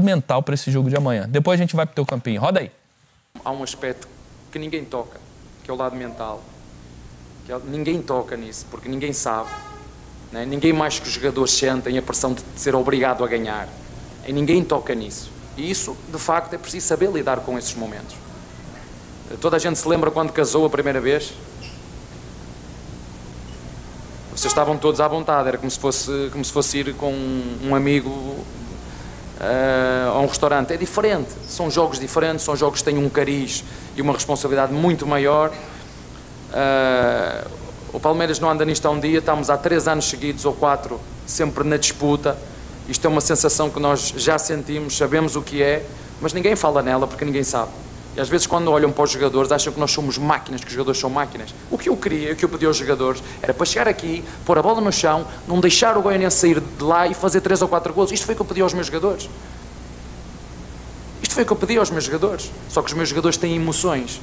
mental para esse jogo de amanhã. Depois a gente vai para o teu campinho. Roda aí. Há um aspecto que ninguém toca, que é o lado mental. Que é ninguém toca nisso, porque ninguém sabe. Né? Ninguém mais que os jogadores sentem a pressão de ser obrigado a ganhar. E ninguém toca nisso. E isso, de facto, é preciso saber lidar com esses momentos. Toda a gente se lembra quando casou a primeira vez? Vocês estavam todos à vontade, era como se fosse, como se fosse ir com um amigo uh, a um restaurante é diferente. São jogos diferentes, são jogos que têm um cariz e uma responsabilidade muito maior. Uh, o Palmeiras não anda nisto há um dia, estamos há três anos seguidos ou quatro sempre na disputa. Isto é uma sensação que nós já sentimos, sabemos o que é, mas ninguém fala nela porque ninguém sabe às vezes, quando olham para os jogadores, acham que nós somos máquinas, que os jogadores são máquinas. O que eu queria, o que eu pedi aos jogadores, era para chegar aqui, pôr a bola no chão, não deixar o Goianiense sair de lá e fazer três ou quatro gols. Isto foi o que eu pedi aos meus jogadores. Isto foi o que eu pedi aos meus jogadores. Só que os meus jogadores têm emoções.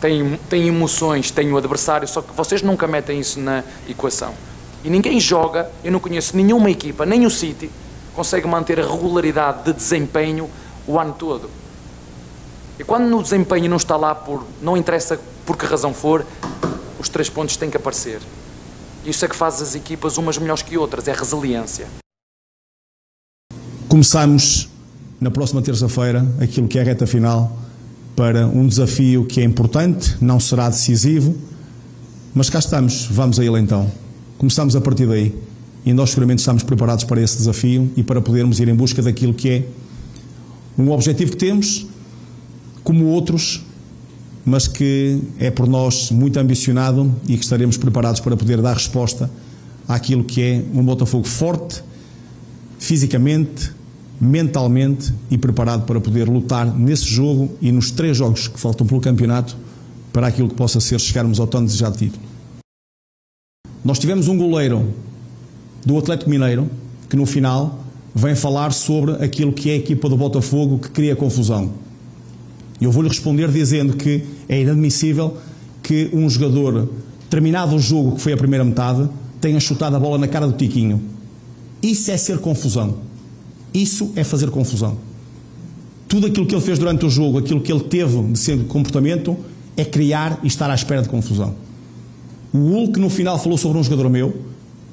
Têm, têm emoções, têm o adversário, só que vocês nunca metem isso na equação. E ninguém joga, eu não conheço nenhuma equipa, nem o City, consegue manter a regularidade de desempenho o ano todo. E quando o desempenho não está lá, por, não interessa por que razão for, os três pontos têm que aparecer. Isso é que faz as equipas umas melhores que outras, é resiliência. Começamos na próxima terça-feira aquilo que é a reta final para um desafio que é importante, não será decisivo, mas cá estamos, vamos a ele então. Começamos a partir daí e nós seguramente estamos preparados para esse desafio e para podermos ir em busca daquilo que é um objetivo que temos como outros, mas que é por nós muito ambicionado e que estaremos preparados para poder dar resposta àquilo que é um Botafogo forte, fisicamente, mentalmente e preparado para poder lutar nesse jogo e nos três jogos que faltam pelo campeonato para aquilo que possa ser chegarmos ao tão desejado título. Nós tivemos um goleiro do Atlético Mineiro que no final vem falar sobre aquilo que é a equipa do Botafogo que cria confusão. E eu vou-lhe responder dizendo que é inadmissível que um jogador, terminado o jogo que foi a primeira metade, tenha chutado a bola na cara do Tiquinho. Isso é ser confusão. Isso é fazer confusão. Tudo aquilo que ele fez durante o jogo, aquilo que ele teve de sendo comportamento, é criar e estar à espera de confusão. O Hulk no final falou sobre um jogador meu,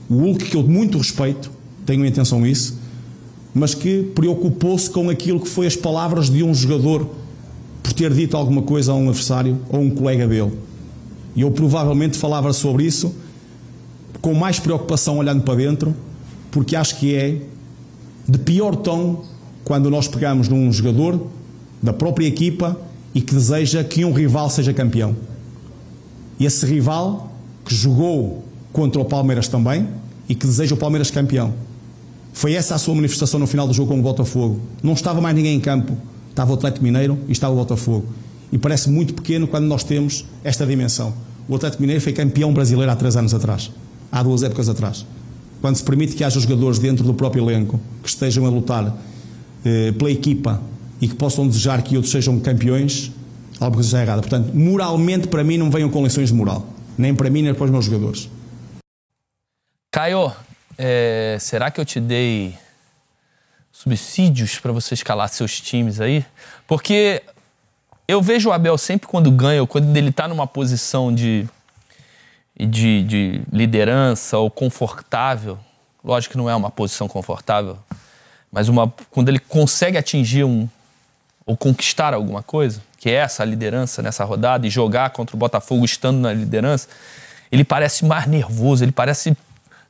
o Hulk que eu muito respeito, tenho em atenção isso, mas que preocupou-se com aquilo que foi as palavras de um jogador ter dito alguma coisa a um adversário ou um colega dele. E eu provavelmente falava sobre isso com mais preocupação olhando para dentro, porque acho que é de pior tom quando nós pegamos num jogador da própria equipa e que deseja que um rival seja campeão. e Esse rival que jogou contra o Palmeiras também e que deseja o Palmeiras campeão. Foi essa a sua manifestação no final do jogo com o Botafogo. Não estava mais ninguém em campo estava o Atlético Mineiro e estava o Botafogo. E parece muito pequeno quando nós temos esta dimensão. O Atlético Mineiro foi campeão brasileiro há três anos atrás, há duas épocas atrás. Quando se permite que haja jogadores dentro do próprio elenco que estejam a lutar eh, pela equipa e que possam desejar que outros sejam campeões, algo que está errado Portanto, moralmente, para mim, não venham com lições de moral. Nem para mim, nem para os meus jogadores. Caio, é, será que eu te dei subsídios para você escalar seus times aí? Porque eu vejo o Abel sempre quando ganha, ou quando ele está numa posição de, de, de, liderança ou confortável. Lógico que não é uma posição confortável, mas uma, quando ele consegue atingir um ou conquistar alguma coisa, que é essa liderança nessa rodada e jogar contra o Botafogo estando na liderança, ele parece mais nervoso, ele parece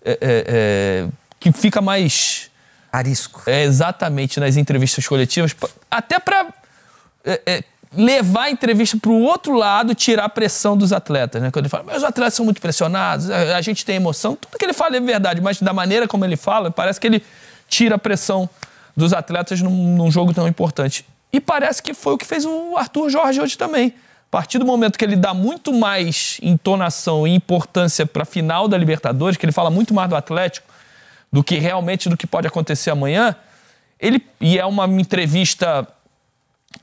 é, é, é, que fica mais Arisco. É, exatamente, nas entrevistas coletivas, até para é, é, levar a entrevista para o outro lado, tirar a pressão dos atletas. Né? Quando ele fala, os atletas são muito pressionados, a, a, gente tem emoção, tudo que ele fala é verdade, mas da maneira como ele fala, parece que ele tira a pressão dos atletas num, num jogo tão importante. E parece que foi o que fez o Arthur Jorge hoje também. A partir do momento que ele dá muito mais entonação e importância para a final da Libertadores, que ele fala muito mais do Atlético, do que realmente do que pode acontecer amanhã, ele e é uma entrevista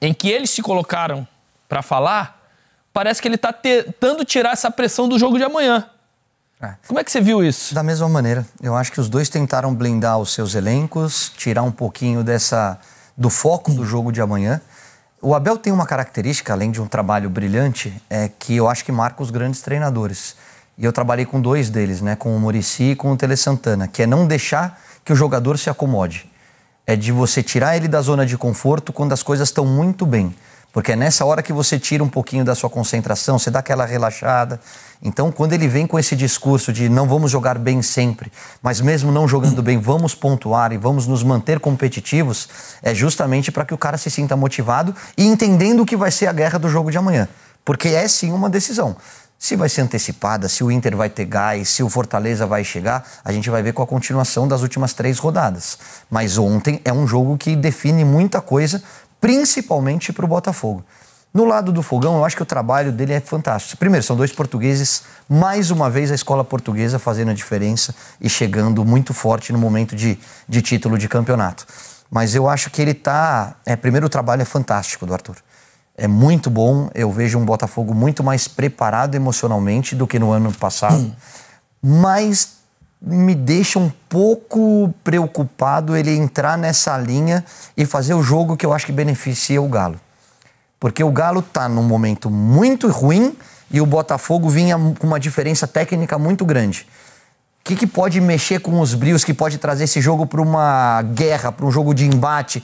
em que eles se colocaram para falar, parece que ele está tentando tirar essa pressão do jogo de amanhã. É. Como é que você viu isso? Da mesma maneira, eu acho que os dois tentaram blindar os seus elencos, tirar um pouquinho dessa do foco do jogo de amanhã. O Abel tem uma característica, além de um trabalho brilhante, é que eu acho que marca os grandes treinadores. E eu trabalhei com dois deles, né? Com o Morici e com o Tele Santana, que é não deixar que o jogador se acomode. É de você tirar ele da zona de conforto quando as coisas estão muito bem. Porque é nessa hora que você tira um pouquinho da sua concentração, você dá aquela relaxada. Então, quando ele vem com esse discurso de não vamos jogar bem sempre, mas mesmo não jogando bem, vamos pontuar e vamos nos manter competitivos, é justamente para que o cara se sinta motivado e entendendo o que vai ser a guerra do jogo de amanhã. Porque é sim uma decisão. Se vai ser antecipada, se o Inter vai ter gás, se o Fortaleza vai chegar, a gente vai ver com a continuação das últimas três rodadas. Mas ontem é um jogo que define muita coisa, principalmente para o Botafogo. No lado do Fogão, eu acho que o trabalho dele é fantástico. Primeiro, são dois portugueses, mais uma vez a escola portuguesa fazendo a diferença e chegando muito forte no momento de, de título de campeonato. Mas eu acho que ele está. É, primeiro, o trabalho é fantástico do Arthur é muito bom. Eu vejo um Botafogo muito mais preparado emocionalmente do que no ano passado. Hum. Mas me deixa um pouco preocupado ele entrar nessa linha e fazer o jogo que eu acho que beneficia o Galo. Porque o Galo está num momento muito ruim e o Botafogo vinha com uma diferença técnica muito grande. O que, que, pode mexer com os brios, que pode trazer esse jogo para uma guerra, para um jogo de embate?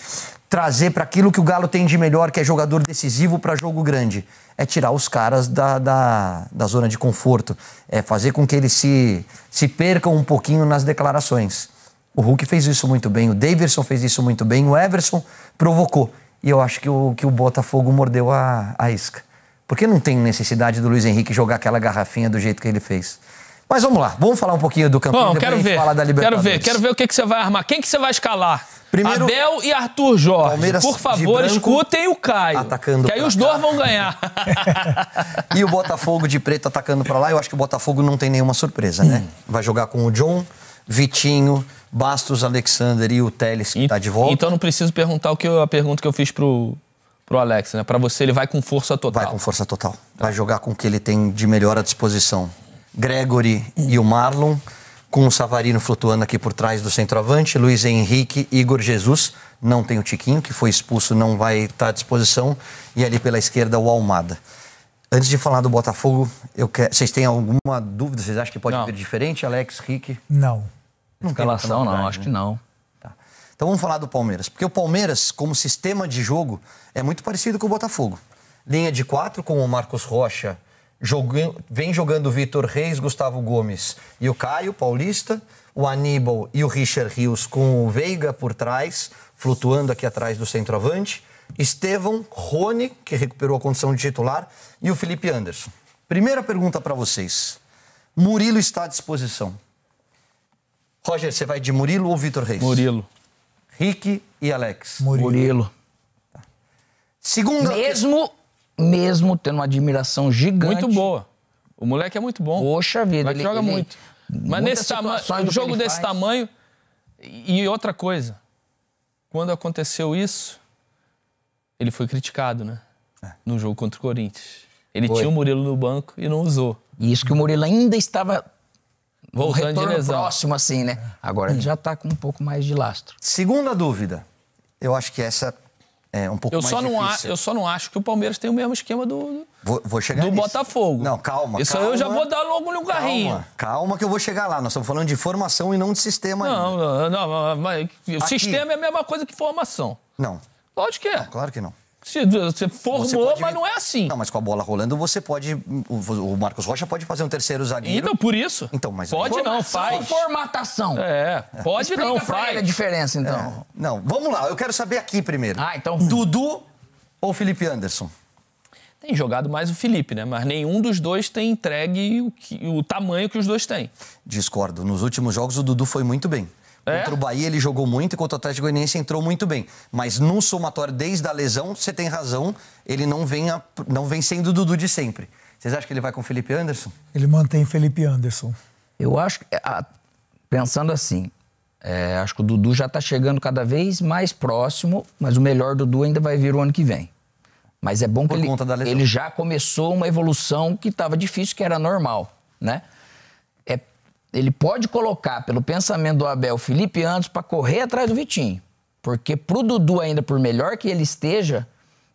trazer para aquilo que o Galo tem de melhor, que é jogador decisivo para jogo grande. É tirar os caras da, da, da, zona de conforto. É fazer com que eles se, se percam um pouquinho nas declarações. O Hulk fez isso muito bem, o Davidson fez isso muito bem, o Everson provocou. E eu acho que o, que o Botafogo mordeu a, a isca. Porque não tem necessidade do Luiz Henrique jogar aquela garrafinha do jeito que ele fez. Mas vamos lá, vamos falar um pouquinho do campeonato. Bom, quero ver. Falar da Quero ver, quero ver o que, que você vai armar. Quem que você vai escalar? Primeiro, Abel e Arthur Jorge. Palmeiras por favor, branco, escutem o Caio. Atacando que aí os dois vão ganhar. e o Botafogo de preto atacando para lá. Eu acho que o Botafogo não tem nenhuma surpresa, né? hum. né? Vai jogar com o John, Vitinho, Bastos, Alexander e o Teles, que e, tá de volta. Então não preciso perguntar o que eu, a pergunta que eu fiz pro, pro Alex, né? Para você, ele vai com força total. Vai com força total. Vai jogar com o que ele tem de melhor à disposição. Gregory e o Marlon, com o Savarino flutuando aqui por trás do centroavante, Luiz Henrique, Igor Jesus, não tem o Tiquinho, que foi expulso, não vai estar à disposição, e ali pela esquerda o Almada. Antes de falar do Botafogo, vocês têm alguma dúvida? Vocês acham que pode não. vir diferente, Alex, Rick? Não. Não Escalação não, acho né? que não. Tá. Então vamos falar do Palmeiras, porque o Palmeiras, como sistema de jogo, é muito parecido com o Botafogo. Linha de quatro com o Marcos Rocha, vem jogando o Vitor Reis, Gustavo Gomes e o Caio Paulista, o Aníbal e o Richard Rios com o Veiga por trás, flutuando aqui atrás do centroavante, Estevão, Rony, que recuperou a condição de titular, e o Felipe Anderson. Primeira pergunta para vocês. Murilo está à disposição. Roger, você vai de Murilo ou Vitor Reis? Murilo. Rick e Alex. Murilo. Murilo. Segunda Mesmo mesmo tendo uma admiração gigante. Muito boa. O moleque é muito bom. Poxa vida. ele, joga ele, muito. Mas nesse tamanho, um jogo desse faz. tamanho. E outra coisa, quando aconteceu isso, ele foi criticado, né? É. No jogo contra o Corinthians. Ele foi. tinha o Murilo no banco e não usou. E isso que o Murilo ainda estava voltando de lesão. próximo, assim, né? Agora ele já está com um pouco mais de lastro. Segunda dúvida. Eu acho que essa é um pouco eu mais só não difícil. A, eu só não acho que o Palmeiras tem o mesmo esquema do, vou, vou chegar do Botafogo. Não, calma. Isso calma, eu já vou dar logo no carrinho. Calma, calma que eu vou chegar lá. Nós estamos falando de formação e não de sistema não, ainda. Não, não, mas, o sistema é a mesma coisa que formação. Não. Lógico que é. Não, claro que não. Se, você formou, você pode... mas não é assim. Não, mas com a bola rolando, você pode. O, Marcos Rocha pode fazer um terceiro zagueiro. Então, por isso. Então, mas pode aí... não, faz. Formatação. É, pode Explica não, faz. a diferença, então. É. Não, vamos lá, eu quero saber aqui primeiro. Ah, então. Dudu ou Felipe Anderson? Tem jogado mais o Felipe, né? Mas nenhum dos dois tem entregue o, que, o tamanho que os dois têm. Discordo. Nos últimos jogos, o Dudu foi muito bem. É? Contra o Bahia ele jogou muito e contra o Atlético Goianiense entrou muito bem. Mas no somatório desde a lesão, você tem razão, ele não vem, a, não vem sendo o Dudu de sempre. Vocês acham que ele vai com o Felipe Anderson? Ele mantém Felipe Anderson. Eu acho que, a, pensando assim, é, acho que o Dudu já está chegando cada vez mais próximo, mas o melhor Dudu ainda vai vir o ano que vem. Mas é bom Por que ele, ele já começou uma evolução que estava difícil, que era normal, né? ele pode colocar, pelo pensamento do Abel, Felipe Antos para correr atrás do Vitinho. Porque pro Dudu, ainda por melhor que ele esteja,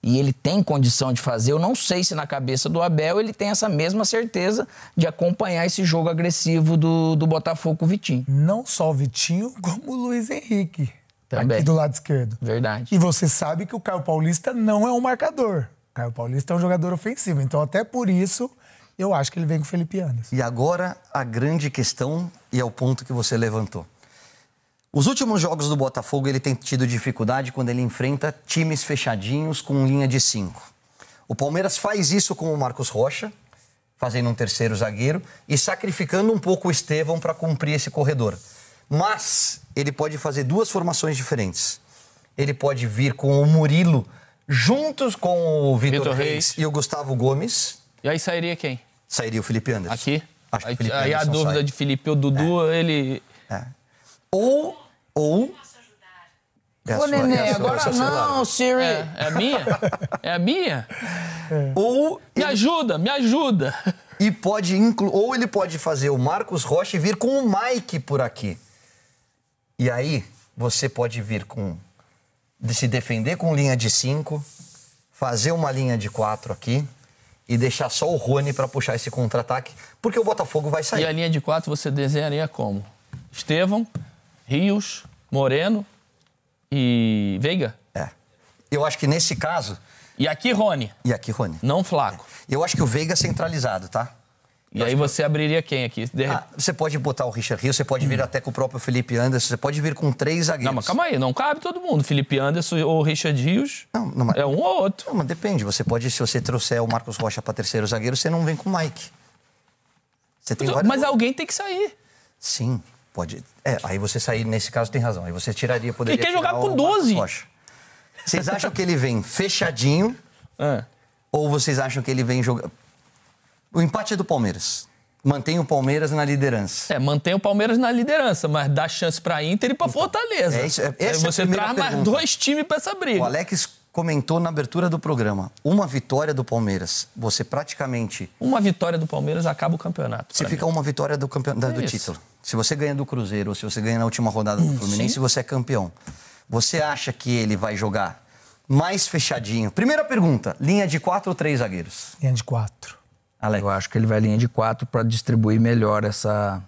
e ele tem condição de fazer, eu não sei se na cabeça do Abel ele tem essa mesma certeza de acompanhar esse jogo agressivo do, do Botafogo com o Vitinho. Não só o Vitinho, como o Luiz Henrique. Também. Aqui do lado esquerdo. Verdade. E você sabe que o Caio Paulista não é um marcador. O Caio Paulista é um jogador ofensivo. Então, até por isso, eu acho que ele vem com o Felipe Anderson. E agora a grande questão, e é o ponto que você levantou. Os últimos jogos do Botafogo ele tem tido dificuldade quando ele enfrenta times fechadinhos com linha de cinco. O Palmeiras faz isso com o Marcos Rocha, fazendo um terceiro zagueiro e sacrificando um pouco o Estevão para cumprir esse corredor. Mas ele pode fazer duas formações diferentes. Ele pode vir com o Murilo juntos com o Vitor Reis, Reis, e o Gustavo Gomes. E aí sairia quem? Sairia o Felipe Anderson. Aqui? Acho aí, aí a dúvida sai. de Felipe ou Dudu, é. ele. É. Ou. Ou. É Ô, Nenê, é agora não, Siri. É, é, a minha? É a minha? É. Ou. Me ele... ajuda, me ajuda. E pode inclu... Ou ele pode fazer o Marcos Rocha vir com o Mike por aqui. E aí, você pode vir com. De se defender com linha de 5, fazer uma linha de 4 aqui e deixar só o Rony para puxar esse contra-ataque, porque o Botafogo vai sair. E a linha de quatro você desenharia como? Estevão, Rios, Moreno e Veiga? É. Eu acho que nesse caso. E aqui Rony. E aqui Rony. Não Flaco. É. Eu acho que o Veiga centralizado, tá? E aí você abriria quem aqui? De... Ah, você pode botar o Richard Rios, você pode vir hum. até com o próprio Felipe Anderson, você pode vir com três zagueiros. Não, mas calma aí, não cabe todo mundo. Felipe Anderson ou Richard Rios não, não, mas... é um ou outro. Não, mas depende. Você pode, se você trouxer o Marcos Rocha para terceiro zagueiro, você não vem com o Mike. Você tem mas, mas alguém tem que sair. Sim, pode. É, aí você sair, nesse caso tem razão. Aí você tiraria, poderia. Ele quer jogar com 12. Vocês acham que ele vem fechadinho? É. Ou vocês acham que ele vem jogando. O empate é do Palmeiras. Mantém o Palmeiras na liderança. É, mantém o Palmeiras na liderança, mas dá chance para Inter e para então, Fortaleza. É isso, é, é você é traz mais dois times para essa briga. O Alex comentou na abertura do programa: uma vitória do Palmeiras, você praticamente. Uma vitória do Palmeiras acaba o campeonato. Se fica mim. uma vitória do, campe... É do título. Se você ganha do Cruzeiro ou se você ganha na última rodada do hum, Fluminense, Sim. você é campeão. Você acha que ele vai jogar mais fechadinho? Primeira pergunta: linha de quatro ou três zagueiros? Linha de quatro. Alex. Eu acho que ele vai linha de quatro para distribuir melhor essa,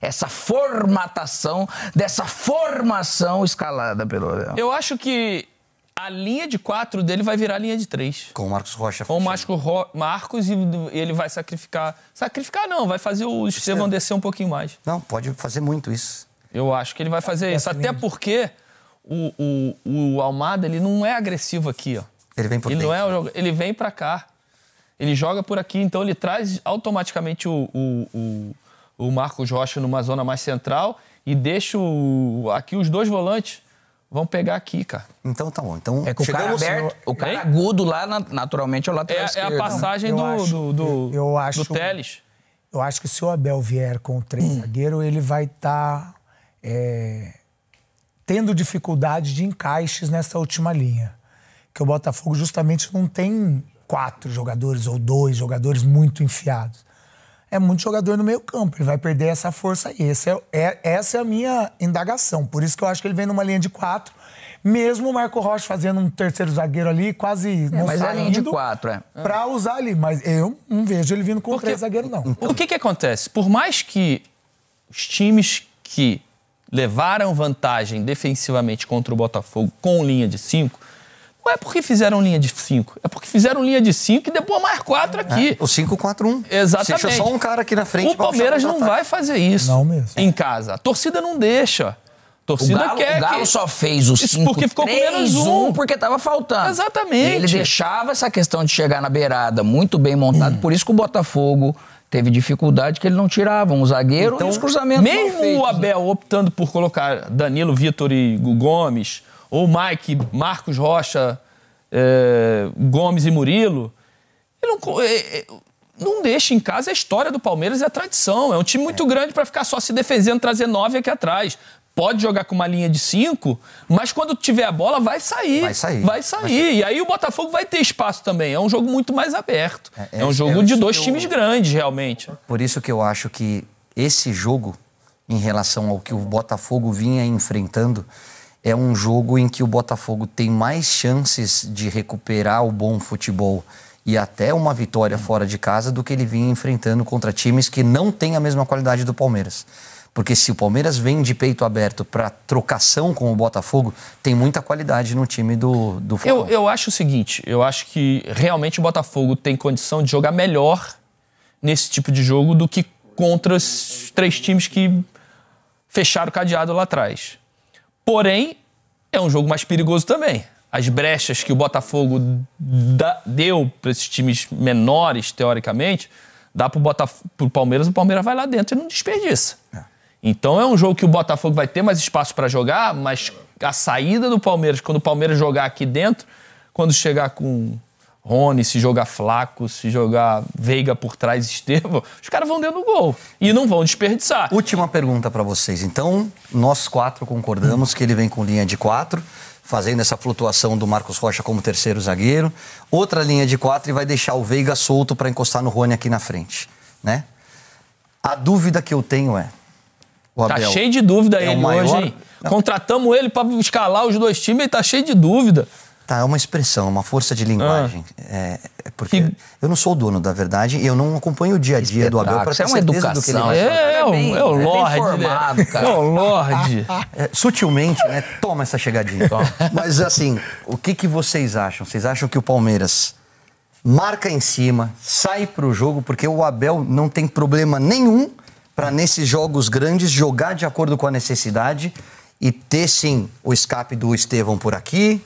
essa formatação, dessa formação escalada pelo Abel. Eu acho que a linha de quatro dele vai virar a linha de três. Com o Marcos Rocha. Com o Ro... Marcos e ele vai sacrificar. Sacrificar não, vai fazer o Estevão descer um pouquinho mais. Não, pode fazer muito isso. Eu acho que ele vai fazer é, isso. Até mesmo. porque o, o, o Almada ele não é agressivo aqui, ó. Ele vem por ele dentro. Não é, ele vem para cá ele joga por aqui, então ele traz automaticamente o, o, o, o Marcos Rocha numa zona mais central e deixa o, aqui os dois volantes vão pegar aqui, cara. Então tá bom. Então, é que o cara aberto, no... o cara agudo lá, naturalmente, é o lateral é, esquerdo. É a passagem do, acho, do, do, eu, eu acho, do Teles. Eu acho que se o Abel vier com três hum. zagueiro, ele vai estar tá, é, tendo dificuldade de encaixes nessa última linha. Que o Botafogo justamente não tem quatro jogadores ou dois jogadores muito enfiados. É muito jogador no meio campo, ele vai perder essa força aí. Esse é, é, essa é a minha indagação. Por isso que eu acho que ele vem numa linha de quatro. Mesmo o Marco Rocha fazendo um terceiro zagueiro ali, quase é, não mas saindo. Mas é linha de quatro, é. Pra usar ali. Mas eu não vejo ele vindo com Porque, três zagueiros, não. O que que acontece? Por mais que os times que levaram vantagem defensivamente contra o Botafogo com linha de cinco ou é porque fizeram linha de 5. É porque fizeram linha de 5 e depois mais 4 é, aqui. É, o 5-4-1. Um. Exatamente. Deixa só um cara aqui na frente. O Palmeiras não vai fazer isso. Não mesmo. Em casa. A torcida não deixa. A torcida o Galo, quer. O Galo que... só fez o 5 porque ficou três, com menos um. um. porque tava faltando. Exatamente. E ele deixava essa questão de chegar na beirada muito bem montado. Hum. Por isso que o Botafogo teve dificuldade que ele não tirava um zagueiro então, e os cruzamentos Mesmo feitos, o né? Abel né? optando por colocar Danilo, Vitor e Gomes ou Mike, Marcos Rocha, é, Gomes e Murilo, ele não, é, é, não deixa em casa a história do Palmeiras e a tradição. É um time muito grande para ficar só se defendendo, trazer nove aqui atrás pode jogar com uma linha de cinco, mas quando tiver a bola, vai sair. Vai sair. Vai sair. Vai E aí o Botafogo vai ter espaço também. É um jogo muito mais aberto. É, é, é um jogo é de dois eu... times grandes, realmente. Por isso que eu acho que esse jogo, em relação ao que o Botafogo vinha enfrentando, é um jogo em que o Botafogo tem mais chances de recuperar o bom futebol e até uma vitória fora de casa do que ele vinha enfrentando contra times que não têm a mesma qualidade do Palmeiras. Porque se o Palmeiras vem de peito aberto para trocação com o Botafogo, tem muita qualidade no time do, do Flamengo. Eu, eu acho o seguinte, eu acho que realmente o Botafogo tem condição de jogar melhor nesse tipo de jogo do que contra os três times que fecharam o cadeado lá atrás. Porém, é um jogo mais perigoso também. As brechas que o Botafogo da, deu para esses times menores, teoricamente, dá para o Palmeiras, o Palmeiras vai lá dentro e não desperdiça. É. Então é um jogo que o Botafogo vai ter mais espaço para jogar, mas a saída do Palmeiras, quando o Palmeiras jogar aqui dentro, quando chegar com Rony, se jogar Flaco, se jogar Veiga por trás, Estevam, os caras vão dentro do gol e não vão desperdiçar. Última pergunta para vocês. Então, nós quatro concordamos que ele vem com linha de quatro, fazendo essa flutuação do Marcos Rocha como terceiro zagueiro. Outra linha de quatro e vai deixar o Veiga solto para encostar no Rony aqui na frente, né? A dúvida que eu tenho é... O tá Abel é tá cheio de dúvida é ele maior... hoje, hein? Não. Contratamos ele para escalar os dois times e tá cheio de dúvida. Tá, é uma expressão, uma força de linguagem. Ah. É, é, porque eu não sou o dono da verdade e eu não acompanho o dia a dia do Abel para é ter é uma educação. do que ele vai É, é, é o é Lorde, né? formado, cara. É o Lorde. É, sutilmente, né? Toma essa chegadinha. Toma. Mas assim, o que, que vocês acham? Vocês acham que o Palmeiras marca em cima, sai para o jogo, porque o Abel não tem problema nenhum para nesses jogos grandes jogar de acordo com a necessidade e ter sim o escape do Estevão por aqui,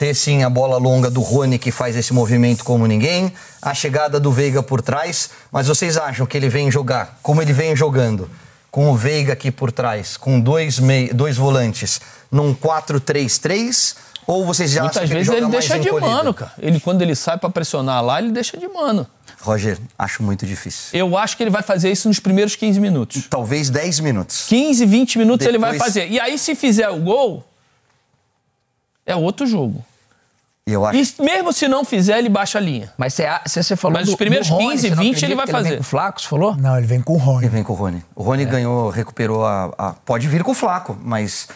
ter sim a bola longa do Rony que faz esse movimento como ninguém, a chegada do Veiga por trás, mas vocês acham que ele vem jogar como ele vem jogando? Com o Veiga aqui por trás, com dois, mei, dois volantes, num 4-3-3, ou vocês já Muitas acham que vezes ele, deixa de mano, cara. Ele, quando ele sai para pressionar lá, ele deixa de mano. Roger, acho muito difícil. Eu acho que ele vai fazer isso nos primeiros 15 minutos. Talvez 10 minutos. 15, 20 minutos Depois... ele vai fazer. E aí, se fizer o gol, é outro jogo. Eu acho... E mesmo se não fizer, ele baixa a linha. Mas você, você falou Mas do, os primeiros Rony, 15, 20 ele vai fazer. Ele vem com o Flaco, você falou? Não, ele vem com o Rony. Ele vem com o Rony. O Rony é. ganhou, recuperou a, a, Pode vir com o Flaco, mas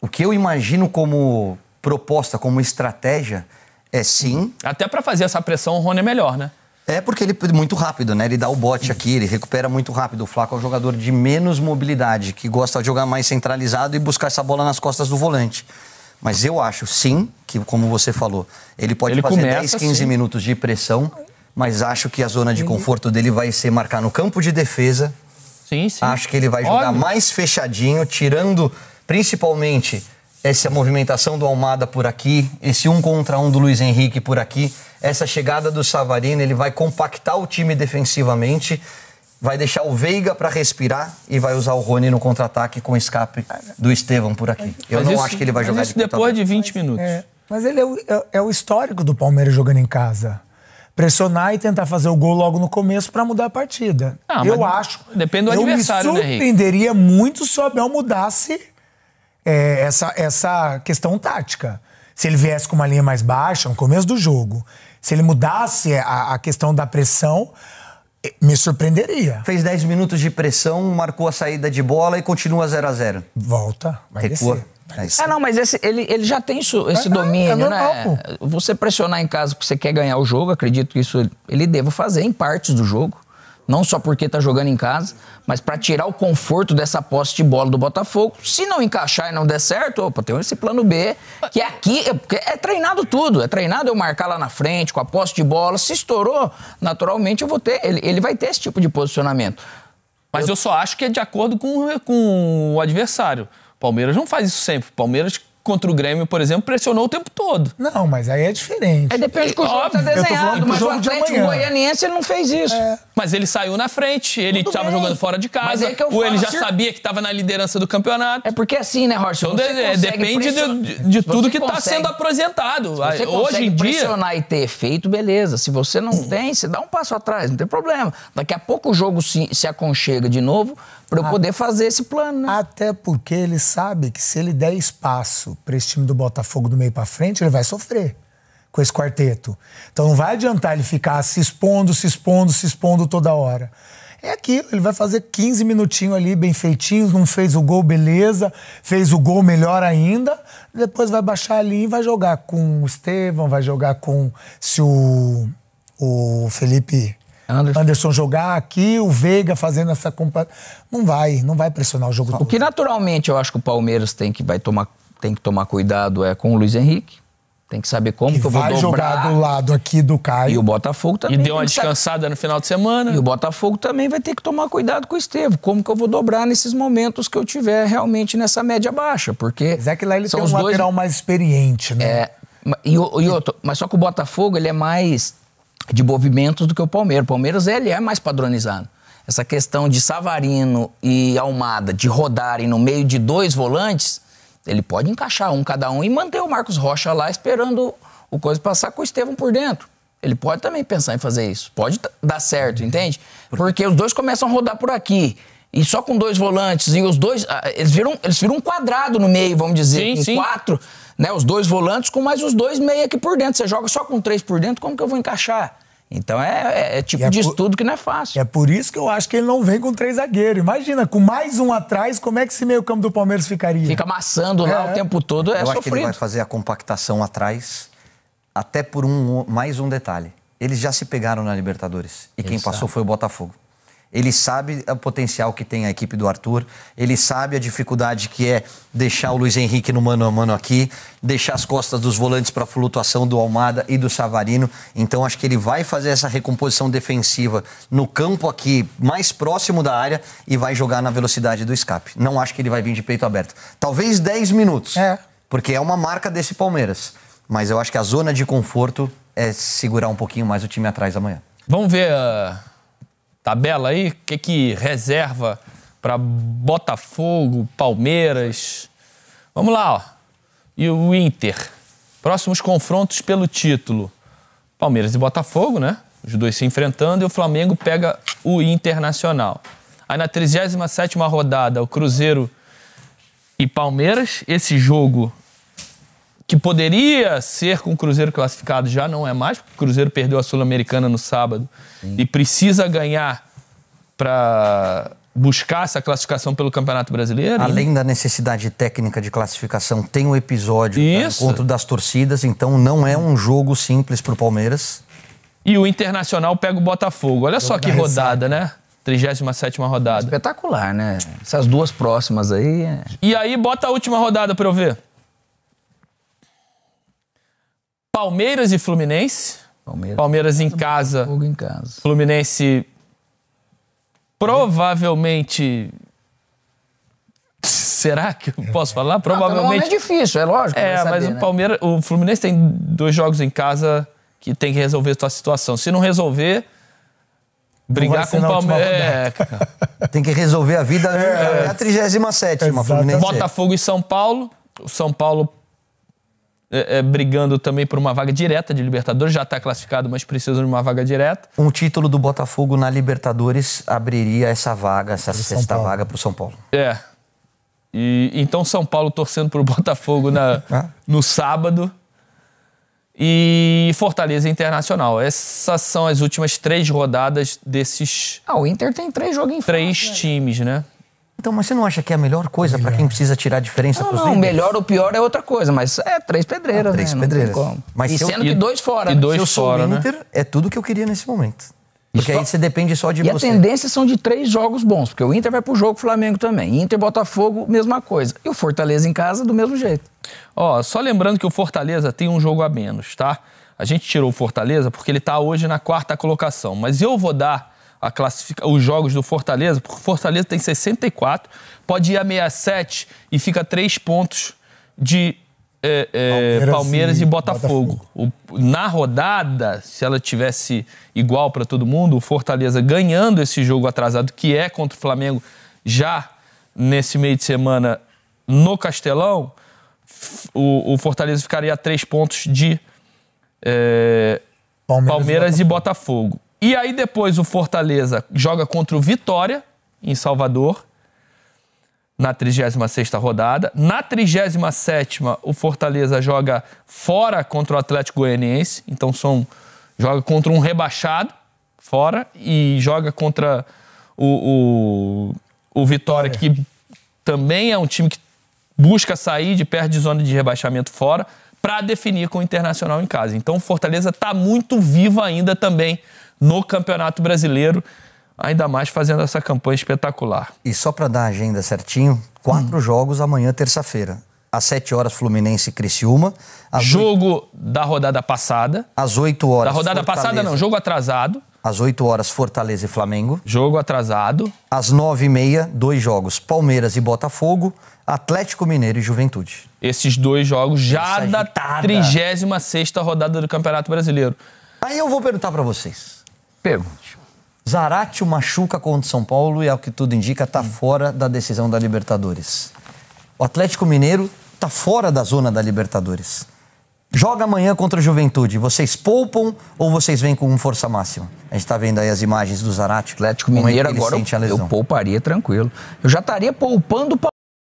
o que eu imagino como proposta, como estratégia, é sim. Até para fazer essa pressão, o Rony é melhor, né? É porque ele é muito rápido, né? Ele dá o bote aqui, ele recupera muito rápido. O Flaco é um jogador de menos mobilidade, que gosta de jogar mais centralizado e buscar essa bola nas costas do volante. Mas eu acho, sim, que como você falou, ele pode ele fazer 10, 15 minutos de pressão, mas acho que a zona de conforto dele vai ser marcar no campo de defesa. Sim, sim. Acho que ele vai jogar Óbvio. mais fechadinho, tirando principalmente essa movimentação do Almada por aqui, esse um contra um do Luiz Henrique por aqui, essa chegada do Savarino, ele vai compactar o time defensivamente, vai deixar o Veiga para respirar e vai usar o Rony no contra-ataque com escape do Estevão por aqui. Eu mas não isso, acho que ele vai jogar isso de depois de 20 minutos. É. Mas ele é o, é, é o histórico do Palmeiras jogando em casa pressionar e tentar fazer o gol logo no começo para mudar a partida. Ah, eu acho. Depende do eu adversário, me né, surpreenderia né, muito se o Abel mudasse é, essa, essa questão tática. Se ele viesse com uma linha mais baixa no começo do jogo, se ele mudasse a, a questão da pressão, é, me surpreenderia. Fez 10 minutos de pressão, marcou a saída de bola e continua 0 a 0 Volta, vai Recua. descer. É, é, não, mas esse, ele, ele já tem isso, esse é, é domínio, é normal, né? Pô. Você pressionar em casa porque você quer ganhar o jogo, acredito que isso ele deva fazer em partes do jogo. Não só porque está jogando em casa, mas para tirar o conforto dessa posse de bola do Botafogo. Se não encaixar e não der certo, opa, tem esse plano B, que é aqui é, é treinado tudo. É treinado eu marcar lá na frente, com a posse de bola. Se estourou, naturalmente eu vou ter. Ele, ele vai ter esse tipo de posicionamento. Mas eu, eu só acho que é de acordo com, com o adversário. Palmeiras não faz isso sempre. Palmeiras contra o Grêmio, por exemplo, pressionou o tempo todo. Não, mas aí é diferente. É depende do que o é, jogo está desenhado, mas o Atlético Goianiense ele não fez isso. É. Mas ele saiu na frente, ele estava jogando fora de é casa, é ou ele já assim, sabia que estava na liderança do campeonato. É porque assim, né, Rocha? Então, é, depende de, de, tudo você que está sendo apresentado. Se você Hoje em dia... pressionar e ter efeito, beleza. Se você não tem, você dá um passo atrás, não tem problema. Daqui a pouco o jogo se, se aconchega de novo para eu poder fazer esse plano. Né? Até porque ele sabe que se ele der espaço isso para esse time do Botafogo do meio para frente, ele vai sofrer com esse quarteto. Então não vai adiantar ele ficar se expondo, se expondo, se expondo toda hora. É aquilo, ele vai fazer 15 minutinhos ali, bem feitinhos, não fez o gol, beleza, fez o gol melhor ainda, depois vai baixar ali e vai jogar com o Estevam, vai jogar com se o, o Felipe Anderson. Anderson. jogar aqui, o Veiga fazendo essa compra. Não vai, não vai pressionar o jogo. O todo. que naturalmente eu acho que o Palmeiras tem que vai tomar tem que tomar cuidado é com o Luiz Henrique. Tem que saber como que, que eu vou vai dobrar. jogar do lado aqui do Caio. E o Botafogo também. E deu uma descansada no final de semana. E o Botafogo também vai ter que tomar cuidado com o Estevo. Como que eu vou dobrar nesses momentos que eu tiver realmente nessa média baixa? Porque. Mas é que lá ele tem um lateral dois... mais experiente, né? É. E, e outro, mas só que o Botafogo ele é mais de movimentos do que o Palmeiras. O Palmeiras ele é mais padronizado. Essa questão de Savarino e Almada de rodarem no meio de dois volantes ele pode encaixar um cada um e manter o Marcos Rocha lá esperando o Coisa passar com o Estevam por dentro. Ele pode também pensar em fazer isso. Pode dar certo, entende? Porque os dois começam a rodar por aqui. E só com dois volantes. E os dois. Ah, eles viram, eles viram um quadrado no meio, vamos dizer. Sim, com sim. quatro. Né, os dois volantes com mais os dois meia aqui por dentro. Você joga só com três por dentro, como que eu vou encaixar? Então é, é, é tipo é de por, estudo que não é fácil. É por isso que eu acho que ele não vem com três zagueiros. Imagina, com mais um atrás, como é que esse meio-campo do Palmeiras ficaria? Fica amassando é. lá o tempo todo, é Eu sofrido. acho que ele vai fazer a compactação atrás, até por um mais um detalhe. Eles já se pegaram na Libertadores. E Exato. quem passou foi o Botafogo. Ele sabe o potencial que tem a equipe do Arthur, ele sabe a dificuldade que é deixar o Luiz Henrique no mano a mano aqui, deixar as costas dos volantes para a flutuação do Almada e do Savarino. Então acho que ele vai fazer essa recomposição defensiva no campo aqui, mais próximo da área, e vai jogar na velocidade do escape. Não acho que ele vai vir de peito aberto. Talvez 10 minutos, é. porque é uma marca desse Palmeiras. Mas eu acho que a zona de conforto é segurar um pouquinho mais o time atrás amanhã. Vamos ver. Uh tabela aí? O que, que reserva para Botafogo, Palmeiras? Vamos lá, ó. E o Inter. Próximos confrontos pelo título. Palmeiras e Botafogo, né? Os dois se enfrentando e o Flamengo pega o Internacional. Aí na 37 rodada, o Cruzeiro e Palmeiras, esse jogo que poderia ser com o Cruzeiro classificado, já não é mais, porque o Cruzeiro perdeu a Sul-Americana no sábado Sim. e precisa ganhar para buscar essa classificação pelo Campeonato Brasileiro. Além né? da necessidade técnica de classificação, tem o episódio do encontro das torcidas, então não é um jogo simples para o Palmeiras. E o Internacional pega o Botafogo. Olha só que rodada, né? 37 rodada. Espetacular, né? Essas duas próximas aí. É... E aí, bota a última rodada para eu ver. Palmeiras e Fluminense. Palmeiras, Palmeiras em, casa, em casa. Fluminense provavelmente Será que eu posso falar? Provavelmente. Não, é difícil, é lógico. É, saber, mas o né? Palmeiras, né? o Fluminense tem dois jogos em casa que tem que resolver a sua situação. Se não resolver, brigar com o Palmeiras. É, tem que resolver a vida é. é a 37 Fluminense. Botafogo e São Paulo. O São Paulo é, é, brigando também por uma vaga direta de Libertadores, já está classificado, mas precisa de uma vaga direta. Um título do Botafogo na Libertadores abriria essa vaga, essa pro sexta vaga para o São Paulo. É. E, então São Paulo torcendo para o Botafogo na, ah. no sábado e Fortaleza Internacional. Essas são as últimas três rodadas desses. Ah, o Inter tem três jogos em Três fase, né? times, né? né? Então, mas você não acha que é a melhor coisa para quem precisa tirar a diferença para os Não, melhor ou pior é outra coisa, mas é três pedreiras, ah, três né? pedreiras. Mas e se sendo eu, que dois fora. E né? dois se eu sou o Inter, né? é tudo que eu queria nesse momento. Porque aí você depende só de e você. E a tendência são de três jogos bons, porque o Inter vai pro jogo Flamengo também. Inter, Botafogo, mesma coisa. E o Fortaleza em casa, do mesmo jeito. Ó, só lembrando que o Fortaleza tem um jogo a menos, tá? A gente tirou o Fortaleza porque ele tá hoje na quarta colocação, mas eu vou dar a classifica, os jogos do Fortaleza, porque o Fortaleza tem 64, pode ir a 67 e fica 3 pontos de é, é, Palmeiras, Palmeiras, e, e Botafogo. Botafogo. O, na rodada, se ela tivesse igual para todo mundo, o Fortaleza ganhando esse jogo atrasado, que é contra o Flamengo já nesse meio de semana no Castelão, o, o Fortaleza ficaria a três pontos de é, Palmeiras, Palmeiras, e Botafogo. E aí depois o Fortaleza joga contra o Vitória, em Salvador, na 36ª rodada. Na 37ª, o Fortaleza joga fora contra o Atlético Goianiense, então são joga contra um rebaixado fora e joga contra o, o, o Vitória, é. que também é um time que busca sair de perto de zona de rebaixamento fora para definir com o Internacional em casa. Então o Fortaleza está muito vivo ainda também no Campeonato Brasileiro, ainda mais fazendo essa campanha espetacular. E só para dar a agenda certinho, quatro hum. jogos amanhã, terça-feira. Às 7 horas, Fluminense e Criciúma. jogo 8... da rodada passada. Às 8 horas. Da rodada Fortaleza. passada, não, jogo atrasado. Às 8 horas, Fortaleza e Flamengo. Jogo atrasado. Às 9 e meia, dois jogos: Palmeiras e Botafogo, Atlético Mineiro e Juventude. Esses dois jogos já Essa da 36 rodada do Campeonato Brasileiro. Aí eu vou perguntar para vocês. Pergunte. Zarate machuca contra o São Paulo e, ao que tudo indica, está hum. fora da decisão da Libertadores. O Atlético Mineiro está fora da zona da Libertadores. Joga amanhã contra a Juventude. Vocês poupam ou vocês vêm com força máxima? A gente está vendo aí as imagens do Zarate. Atlético é Mineiro é agora eu, eu pouparia tranquilo. Eu já estaria poupando o